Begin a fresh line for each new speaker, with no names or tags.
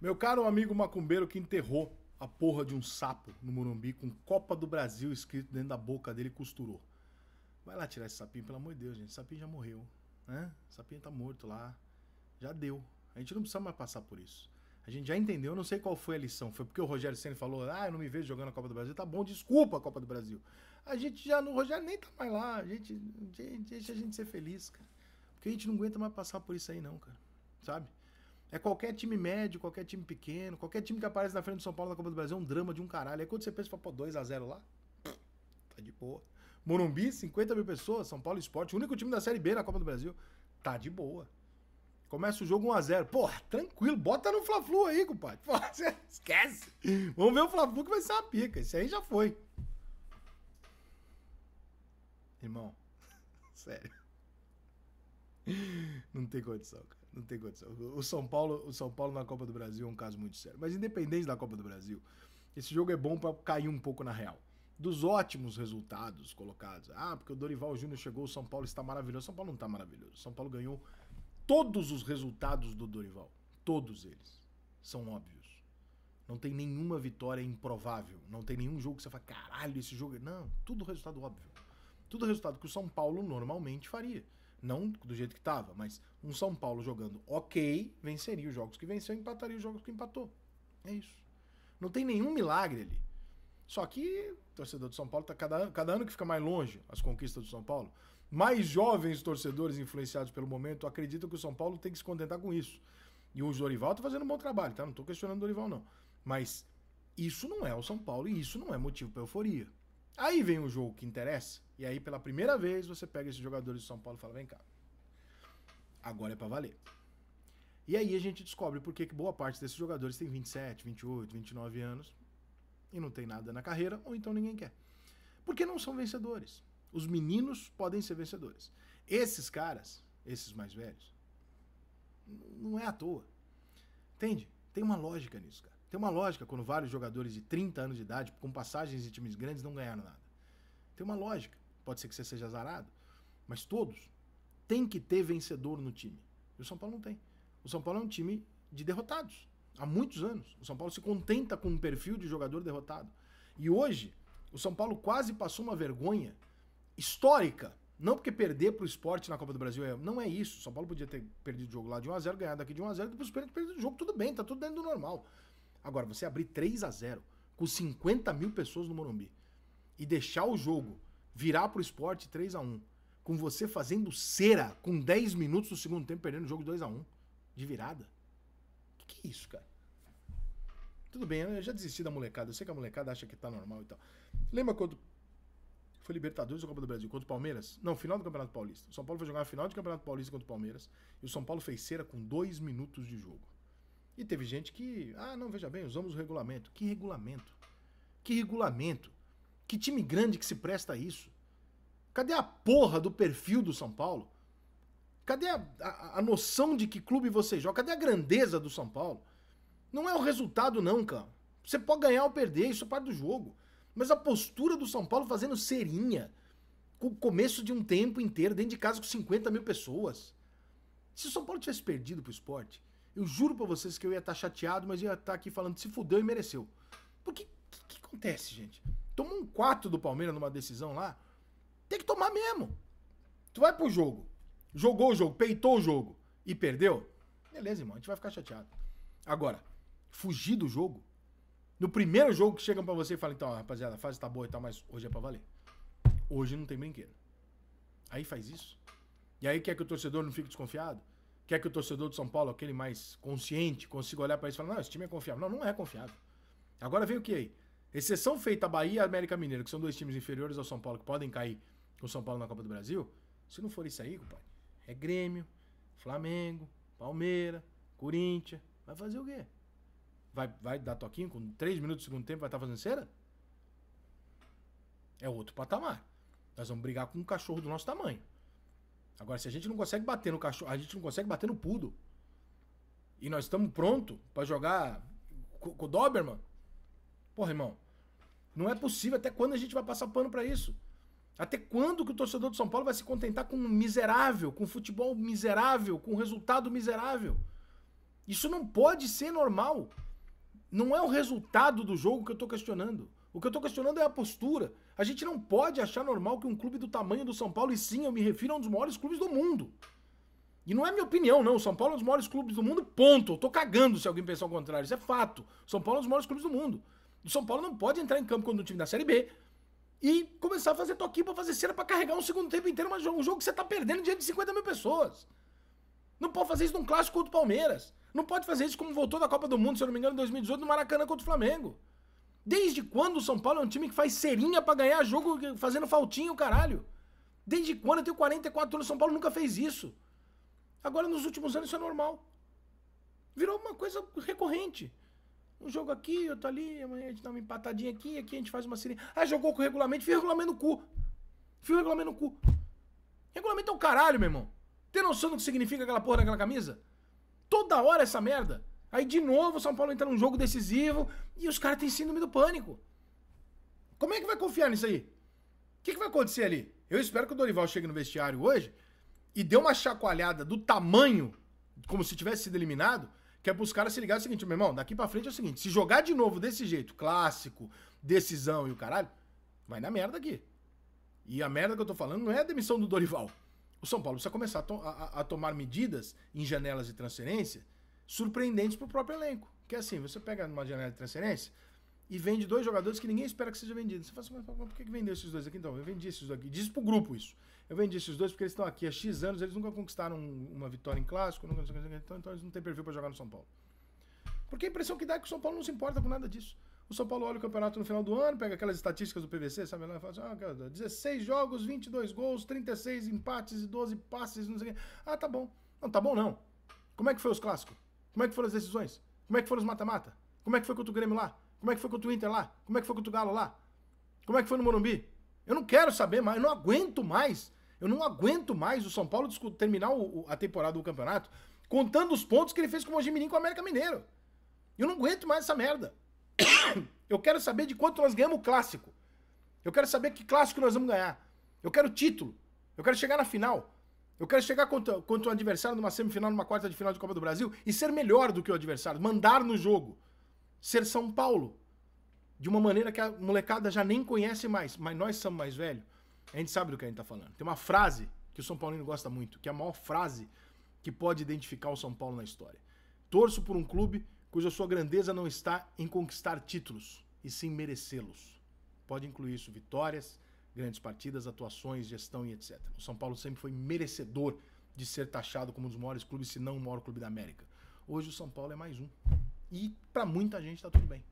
Meu caro amigo macumbeiro que enterrou a porra de um sapo no Morumbi com Copa do Brasil escrito dentro da boca dele e costurou. Vai lá tirar esse sapinho, pelo amor de Deus, gente. O sapinho já morreu, né? O sapinho tá morto lá. Já deu. A gente não precisa mais passar por isso. A gente já entendeu, eu não sei qual foi a lição. Foi porque o Rogério Senna falou, ah, eu não me vejo jogando a Copa do Brasil. Tá bom, desculpa a Copa do Brasil. A gente já, o Rogério nem tá mais lá. A gente, deixa a gente ser feliz, cara. Porque a gente não aguenta mais passar por isso aí não, cara. Sabe? É qualquer time médio, qualquer time pequeno, qualquer time que aparece na frente do São Paulo na Copa do Brasil é um drama de um caralho. Aí quando você pensa, pô, 2x0 lá, tá de boa. Morumbi, 50 mil pessoas, São Paulo Esporte, o único time da Série B na Copa do Brasil, tá de boa. Começa o jogo 1x0. Porra, tranquilo, bota no Fla-Flu aí, compadre. esquece. Vamos ver o Fla-Flu que vai ser uma pica. Isso aí já foi. Irmão, sério. Não tem condição, cara não tem condição. O São Paulo, o São Paulo na Copa do Brasil é um caso muito sério. Mas independente da Copa do Brasil, esse jogo é bom para cair um pouco na real. Dos ótimos resultados colocados. Ah, porque o Dorival Júnior chegou, o São Paulo está maravilhoso. o São Paulo não está maravilhoso. o São Paulo ganhou todos os resultados do Dorival. Todos eles são óbvios. Não tem nenhuma vitória improvável. Não tem nenhum jogo que você fala, caralho, esse jogo. É- não, tudo resultado óbvio. Tudo resultado que o São Paulo normalmente faria. Não do jeito que estava, mas um São Paulo jogando ok, venceria os jogos que venceu, empataria os jogos que empatou. É isso. Não tem nenhum milagre ali. Só que o torcedor do São Paulo tá cada, cada ano que fica mais longe as conquistas do São Paulo. Mais jovens torcedores influenciados pelo momento acreditam que o São Paulo tem que se contentar com isso. E o Dorival está fazendo um bom trabalho, tá? Não estou questionando o Dorival, não. Mas isso não é o São Paulo e isso não é motivo para euforia. Aí vem o jogo que interessa, e aí pela primeira vez você pega esses jogadores de São Paulo e fala: vem cá, agora é pra valer. E aí a gente descobre por que boa parte desses jogadores tem 27, 28, 29 anos e não tem nada na carreira, ou então ninguém quer. Porque não são vencedores. Os meninos podem ser vencedores. Esses caras, esses mais velhos, não é à toa. Entende? Tem uma lógica nisso, cara. Tem uma lógica quando vários jogadores de 30 anos de idade, com passagens em times grandes, não ganharam nada. Tem uma lógica. Pode ser que você seja azarado, mas todos têm que ter vencedor no time. E o São Paulo não tem. O São Paulo é um time de derrotados. Há muitos anos. O São Paulo se contenta com um perfil de jogador derrotado. E hoje, o São Paulo quase passou uma vergonha histórica. Não porque perder para o esporte na Copa do Brasil é, não é isso. O São Paulo podia ter perdido o jogo lá de 1x0, ganhado aqui de 1x0, depois o pênalti perdido o jogo, tudo bem, tá tudo dentro do normal. Agora, você abrir 3 a 0 com 50 mil pessoas no Morumbi e deixar o jogo virar pro esporte 3 a 1 com você fazendo cera com 10 minutos do segundo tempo, perdendo o jogo 2 a 1 de virada. Que que é isso, cara? Tudo bem, eu já desisti da molecada. Eu sei que a molecada acha que tá normal e tal. Lembra quando foi Libertadores ou Copa do Brasil contra o Palmeiras? Não, final do Campeonato Paulista. O São Paulo foi jogar a final de Campeonato Paulista contra o Palmeiras e o São Paulo fez cera com dois minutos de jogo. E teve gente que, ah, não, veja bem, usamos o regulamento. Que regulamento? Que regulamento? Que time grande que se presta a isso? Cadê a porra do perfil do São Paulo? Cadê a, a, a noção de que clube você joga? Cadê a grandeza do São Paulo? Não é o resultado, não, cara. Você pode ganhar ou perder, isso é parte do jogo. Mas a postura do São Paulo fazendo serinha, com o começo de um tempo inteiro, dentro de casa com 50 mil pessoas. Se o São Paulo tivesse perdido pro esporte, eu juro para vocês que eu ia estar tá chateado, mas ia estar tá aqui falando se fudeu e mereceu. Porque o que, que acontece, gente? Toma um 4 do Palmeiras numa decisão lá, tem que tomar mesmo. Tu vai pro jogo, jogou o jogo, peitou o jogo e perdeu, beleza, irmão, a gente vai ficar chateado. Agora, fugir do jogo, no primeiro jogo que chegam para você e falam, então, rapaziada, a fase tá boa e tal, mas hoje é pra valer. Hoje não tem brinquedo. Aí faz isso. E aí quer que o torcedor não fique desconfiado? quer que o torcedor do São Paulo, aquele mais consciente, consiga olhar para isso e falar: não, esse time é confiável. Não, não é confiável. Agora vem o que aí? Exceção feita a Bahia e a América Mineira, que são dois times inferiores ao São Paulo, que podem cair com o São Paulo na Copa do Brasil. Se não for isso aí, compadre, é Grêmio, Flamengo, Palmeiras, Corinthians. Vai fazer o quê? Vai, vai dar toquinho com 3 minutos do segundo tempo, vai estar tá fazendo cera? É outro patamar. Nós vamos brigar com um cachorro do nosso tamanho. Agora, se a gente não consegue bater no cachorro, a gente não consegue bater no pudo. E nós estamos pronto para jogar com, com o Doberman. Porra, irmão. Não é possível. Até quando a gente vai passar pano para isso? Até quando que o torcedor de São Paulo vai se contentar com um miserável, com um futebol miserável, com um resultado miserável? Isso não pode ser normal. Não é o resultado do jogo que eu estou questionando. O que eu estou questionando é a postura. A gente não pode achar normal que um clube do tamanho do São Paulo, e sim, eu me refiro a um dos maiores clubes do mundo. E não é minha opinião, não. O São Paulo é um dos maiores clubes do mundo, ponto. Eu tô cagando se alguém pensar o contrário. Isso é fato. O São Paulo é um dos maiores clubes do mundo. O São Paulo não pode entrar em campo quando um time da Série B e começar a fazer toquinho pra fazer cera pra carregar um segundo tempo inteiro mas um jogo que você tá perdendo é diante de 50 mil pessoas. Não pode fazer isso num clássico contra o Palmeiras. Não pode fazer isso como voltou da Copa do Mundo, se eu não me engano, em 2018, no Maracanã contra o Flamengo. Desde quando o São Paulo é um time que faz serinha para ganhar jogo fazendo faltinho, caralho? Desde quando? Eu tenho 44 anos, o São Paulo nunca fez isso. Agora, nos últimos anos, isso é normal. Virou uma coisa recorrente. Um jogo aqui, outro ali, amanhã a gente dá uma empatadinha aqui, aqui a gente faz uma serinha. Ah, jogou com regulamento, fio regulamento no cu. Fio regulamento no cu. Regulamento é o um caralho, meu irmão. Tem noção do que significa aquela porra naquela camisa? Toda hora essa merda. Aí de novo o São Paulo entra num jogo decisivo e os caras têm síndrome do pânico. Como é que vai confiar nisso aí? O que, que vai acontecer ali? Eu espero que o Dorival chegue no vestiário hoje e dê uma chacoalhada do tamanho, como se tivesse sido eliminado, que é pros caras se ligarem o seguinte, meu irmão, daqui pra frente é o seguinte, se jogar de novo desse jeito, clássico, decisão e o caralho, vai na merda aqui. E a merda que eu tô falando não é a demissão do Dorival. O São Paulo precisa começar a, to a, a tomar medidas em janelas de transferência surpreendentes para o próprio elenco. Que é assim, você pega numa janela de transferência e vende dois jogadores que ninguém espera que seja vendido. Você fala assim, mas por que vendeu esses dois aqui? Então, eu vendi esses dois aqui. Diz pro grupo isso. Eu vendi esses dois porque eles estão aqui há X anos, eles nunca conquistaram uma vitória em clássico, nunca, então, então eles não têm perfil para jogar no São Paulo. Porque a impressão que dá é que o São Paulo não se importa com nada disso. O São Paulo olha o campeonato no final do ano, pega aquelas estatísticas do PVC, sabe? Lá, fala assim, ah, 16 jogos, 22 gols, 36 empates e 12 passes, não sei o quê. Ah, tá bom. Não, tá bom não. Como é que foi os clássicos? Como é que foram as decisões? Como é que foram os mata-mata? Como é que foi contra o Grêmio lá? Como é que foi contra o Inter lá? Como é que foi contra o Galo lá? Como é que foi no Morumbi? Eu não quero saber mais, eu não aguento mais. Eu não aguento mais o São Paulo terminar o, a temporada do campeonato contando os pontos que ele fez com o Mogi Mirim com o América Mineiro. Eu não aguento mais essa merda. Eu quero saber de quanto nós ganhamos o clássico. Eu quero saber que clássico nós vamos ganhar. Eu quero título. Eu quero chegar na final. Eu quero chegar contra, contra um adversário numa semifinal, numa quarta de final de Copa do Brasil e ser melhor do que o adversário, mandar no jogo. Ser São Paulo. De uma maneira que a molecada já nem conhece mais, mas nós somos mais velhos. A gente sabe do que a gente tá falando. Tem uma frase que o São Paulino gosta muito, que é a maior frase que pode identificar o São Paulo na história. Torço por um clube cuja sua grandeza não está em conquistar títulos, e sim merecê-los. Pode incluir isso, vitórias, grandes partidas, atuações, gestão e etc. O São Paulo sempre foi merecedor de ser taxado como um dos maiores clubes, se não o maior clube da América. Hoje o São Paulo é mais um. E para muita gente está tudo bem.